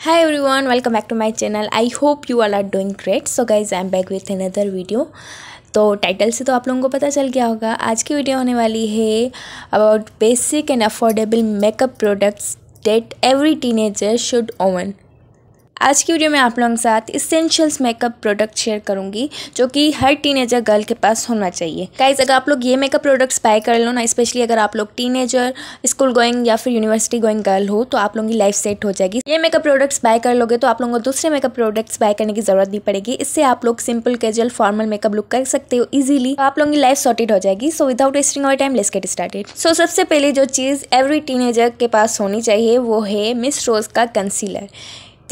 hi everyone welcome back to my channel i hope you all are doing great so guys i am back with another video तो title से तो आप लोगों को पता चल गया होगा आज की वीडियो होने वाली है about basic and affordable makeup products that every teenager should own आज की वीडियो में आप लोगों के साथ इसेंशियल्स मेकअप प्रोडक्ट शेयर करूंगी जो कि हर टीनेजर गर्ल के पास होना चाहिए गाइज अगर आप लोग ये मेकअप प्रोडक्ट्स बाय कर लो ना स्पेशली अगर आप लोग टीनेजर स्कूल गोइंग या फिर यूनिवर्सिटी गोइंग गर्ल हो तो आप लोगों की लाइफ सेट हो जाएगी ये मेकअप प्रोडक्ट्स बाय कर लोगे तो आप लोगों को दूसरे मेकअप प्रोडक्ट्स बाय करने की जरूरत नहीं पड़ेगी इससे आप लोग simple casual formal makeup look कर सकते हो ईजिली तो आप लोगों की लाइफ सॉर्टेड हो जाएगी so without wasting our time let's get started so सबसे पहले जो चीज़ एवरी टीनेजर के पास होनी चाहिए वो है मिस रोज का concealer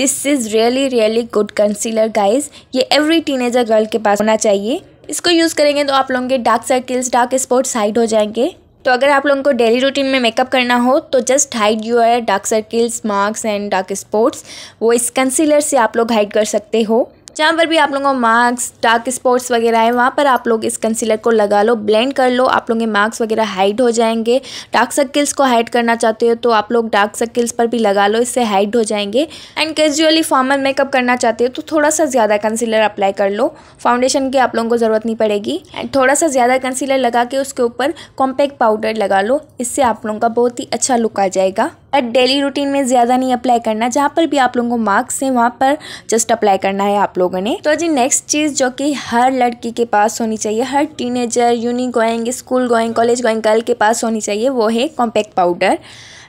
this is really really good concealer guys ये एवरी टीनेजर गर्ल के पास होना चाहिए इसको यूज़ करेंगे तो आप लोगों के dark circles dark spots hide हो जाएंगे तो अगर आप लोगों को डेली रूटीन में मेकअप करना हो तो just hide your dark circles marks and dark spots वो इस कंसीलर से आप लोग हाइड कर सकते हो जहाँ पर भी आप लोगों को मार्क्स डार्क स्पॉट्स वगैरह है वहाँ पर आप लोग इस कंसीलर को लगा लो ब्लेंड कर लो आप लोगों के मार्क्स वगैरह हाइड हो जाएंगे डार्क सर्किल्स को हाइड करना चाहते हो तो आप लोग डार्क सर्किल्स पर भी लगा लो इससे हाइड हो जाएंगे एंड कैजुअली फॉर्मल मेकअप करना चाहते हो तो थोड़ा सा ज़्यादा कंसीलर अप्लाई कर लो फाउंडेशन की आप लोगों को ज़रूरत नहीं पड़ेगी एंड थोड़ा सा ज़्यादा कंसीलर लगा के उसके ऊपर कॉम्पैक्ट पाउडर लगा लो इससे आप लोगों का बहुत ही अच्छा लुक आ जाएगा डेली रूटीन में ज़्यादा नहीं अप्लाई करना जहाँ पर भी आप लोगों को मार्क्स हैं वहाँ पर जस्ट अप्लाई करना है आप लोगों ने तो जी नेक्स्ट चीज़ जो कि हर लड़की के पास होनी चाहिए हर teenager unique going school going college going girl के पास होनी चाहिए वो है compact powder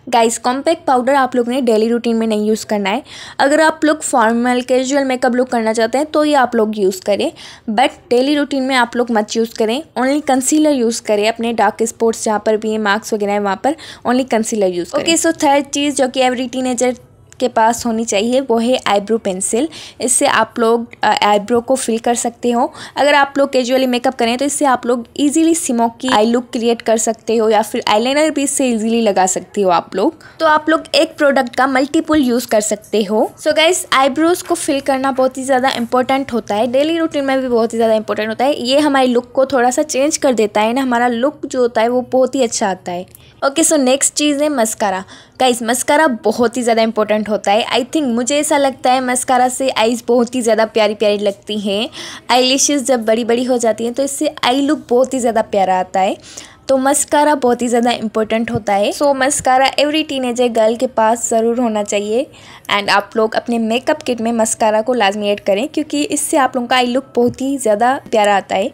guys compact powder आप लोग ने डेली रूटीन में नहीं यूज़ करना है अगर आप लोग फॉर्मल कैजुअल मेकअप लुक करना चाहते हैं तो ये आप लोग यूज़ करें बट डेली रूटीन में आप लोग मत यूज़ करें ओनली कंसीलर यूज़ करें अपने डार्क स्पॉट्स जहाँ पर भी है मार्क्स वगैरह है वहाँ पर only concealer use okay so third चीज़ जो कि एवरी टीनेजर के पास होनी चाहिए वो है आईब्रो पेंसिल इससे आप लोग आईब्रो को फिल कर सकते हो अगर आप लोग कैजुअली मेकअप करें तो इससे आप लोग इजीली सिमोक की आई लुक क्रिएट कर सकते हो या फिर आईलाइनर भी इससे इजीली लगा सकते हो आप लोग तो आप लोग एक प्रोडक्ट का मल्टीपल यूज़ कर सकते हो सो so गाइज आईब्रोज को फिल करना बहुत ही ज़्यादा इंपॉर्टेंट होता है डेली रूटीन में भी बहुत ही ज़्यादा इंपॉर्टेंट होता है ये हमारे लुक को थोड़ा सा चेंज कर देता है ना हमारा लुक जो होता है वो बहुत ही अच्छा आता है ओके सो नेक्स्ट चीज़ है मस्कारा गाइस मस्कारा बहुत ही ज़्यादा इंपॉर्टेंट होता है आई थिंक मुझे ऐसा लगता है मस्कारा से आईज़ बहुत ही ज़्यादा प्यारी प्यारी लगती हैं आई जब बड़ी बड़ी हो जाती हैं तो इससे आई लुक बहुत ही ज़्यादा प्यारा आता है तो मस्कारा बहुत ही ज़्यादा इंपॉर्टेंट होता है so so, mascara every teenager girl के पास ज़रूर होना चाहिए एंड आप लोग अपने मेकअप किट में मस्कारा को लाजमी ऐड करें क्योंकि इससे आप लोगों का आई लुक बहुत ही ज़्यादा प्यारा आता है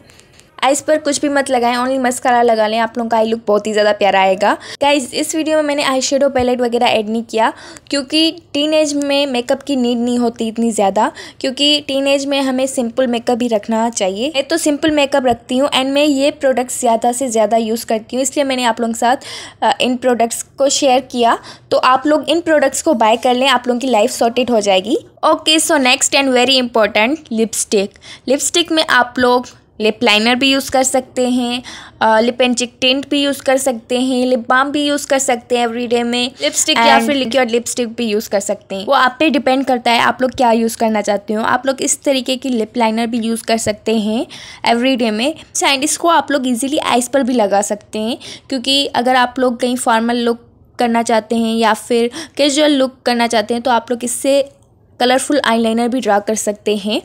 आइज़ पर कुछ भी मत लगाएं ओनली मस्कारा लगा लें आप लोगों का आई लुक बहुत ही ज़्यादा प्यारा आएगा गाइज इस वीडियो में मैंने आई शेडो पैलेट वगैरह ऐड नहीं किया क्योंकि टीन एज में मेकअप की नीड नहीं होती इतनी ज़्यादा क्योंकि टीन एज में हमें सिंपल मेकअप ही रखना चाहिए मैं तो सिंपल मेकअप रखती हूँ एंड मैं ये प्रोडक्ट्स ज़्यादा से ज़्यादा यूज़ करती हूँ इसलिए मैंने आप लोगों के साथ इन प्रोडक्ट्स को शेयर किया तो आप लोग इन प्रोडक्ट्स को बाय कर लें आप लोगों की लाइफ सॉर्टेड हो जाएगी okay so next and very important lipstick lipstick में आप लोग लिप लाइनर भी यूज़ कर सकते हैं लिप चिक टेंट भी यूज़ कर सकते हैं लिप बाम भी यूज़ कर सकते हैं एवरीडे में लिपस्टिक या फिर लिक्विड लिपस्टिक भी यूज़ कर सकते हैं वो आप पे डिपेंड करता है आप लोग क्या यूज़ करना चाहते हो आप लोग इस तरीके की लिप लाइनर भी यूज़ कर सकते हैं एवरीडे में एंड इसको आप लोग ईजिली आइस पर भी लगा सकते हैं क्योंकि अगर आप लोग कहीं फॉर्मल लुक करना चाहते हैं या फिर कैजुअल लुक करना चाहते हैं तो आप लोग इससे कलरफुल लाइनर भी ड्रा कर सकते हैं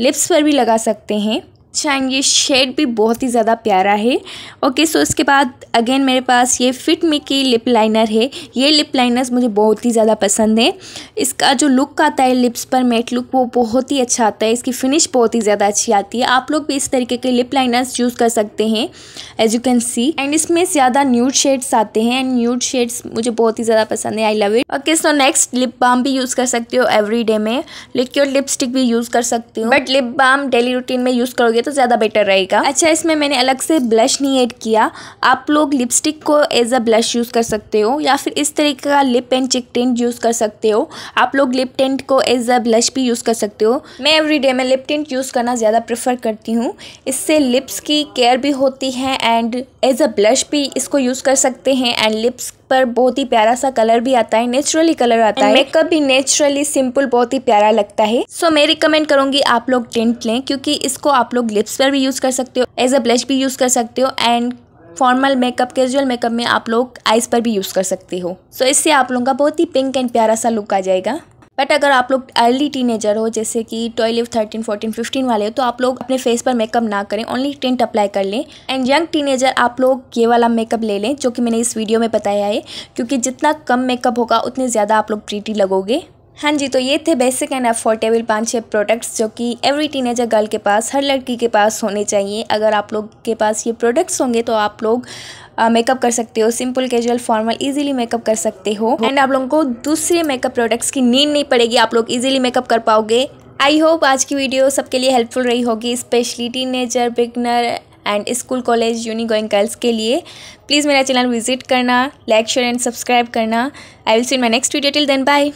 लिप्स पर भी लगा सकते हैं अच्छा एंड ये शेड भी बहुत ही ज़्यादा प्यारा है ओके सो इसके बाद अगेन मेरे पास ये फिट मी की लिप लाइनर है ये लिप लाइनर्स मुझे बहुत ही ज़्यादा पसंद है इसका जो लुक आता है लिप्स पर मेट लुक वो बहुत ही अच्छा आता है इसकी फिनिश बहुत ही ज़्यादा अच्छी आती है आप लोग भी इस तरीके के लिप लाइनर्स यूज़ कर सकते हैं as you can see and इसमें ज़्यादा न्यूड शेड्स आते हैं एंड न्यूड शेड्स मुझे बहुत ही ज़्यादा पसंद है I love it okay so next lip balm भी यूज़ कर सकते हो एवरी में लिक्योर लिपस्टिक भी यूज़ कर सकते हो but lip balm daily routine में यूज़ करोगे करोगे तो ज़्यादा बेटर रहेगा अच्छा इसमें मैंने अलग से ब्लश नहीं ऐड किया आप लोग लिपस्टिक को एज अ ब्लश यूज़ कर सकते हो या फिर इस तरीके का lip and cheek tint use कर सकते हो आप लोग लिप टेंट को एज अ ब्लश भी यूज़ कर सकते हो मैं एवरीडे में लिप टेंट यूज़ करना ज़्यादा प्रेफर करती हूँ इससे लिप्स की केयर भी होती है एंड एज अ ब्लश भी इसको यूज़ कर सकते हैं एंड लिप्स पर बहुत ही प्यारा सा कलर भी आता है नेचुरली कलर आता है मेकअप भी नेचुरली सिंपल बहुत ही प्यारा लगता है सो so, मैं रिकमेंड करूंगी आप लोग टेंट लें क्योंकि इसको आप लोग लिप्स पर भी यूज़ कर सकते हो एज अ ब्लश भी यूज़ कर सकते हो and formal makeup casual makeup में आप लोग आइज पर भी यूज़ कर सकते हो सो so, इससे आप लोगों का बहुत ही पिंक एंड प्यारा सा लुक आ जाएगा बट अगर आप लोग अर्ली टीनेजर हो जैसे कि ट्वेल्व थर्टीन फोर्टीन फिफ्टीन वाले हो तो आप लोग अपने फेस पर मेकअप ना करें ओनली टेंट अप्लाई कर लें एंड यंग टीनेजर आप लोग ये वाला मेकअप ले लें जो कि मैंने इस वीडियो में बताया है क्योंकि जितना कम मेकअप होगा उतने ज़्यादा आप लोग प्रीटी लगोगे हाँ जी तो ये थे बेसिक एंड अफोर्डेबल पाँच छः प्रोडक्ट्स जो कि एवरी टीनेजर गर्ल के पास हर लड़की के पास होने चाहिए अगर आप लोग के पास ये प्रोडक्ट्स होंगे तो आप लोग मेकअप कर सकते हो simple casual formal easily makeup कर सकते हो एंड आप लोगों को दूसरे मेकअप प्रोडक्ट्स की नींद नहीं पड़ेगी आप लोग इजीली मेकअप कर पाओगे आई होप आज की वीडियो सबके लिए हेल्पफुल रही होगी specially teenager beginner and school college uni going girls के लिए प्लीज़ मेरा चैनल विजिट करना लाइक शेयर एंड सब्सक्राइब करना I will see my next video till then bye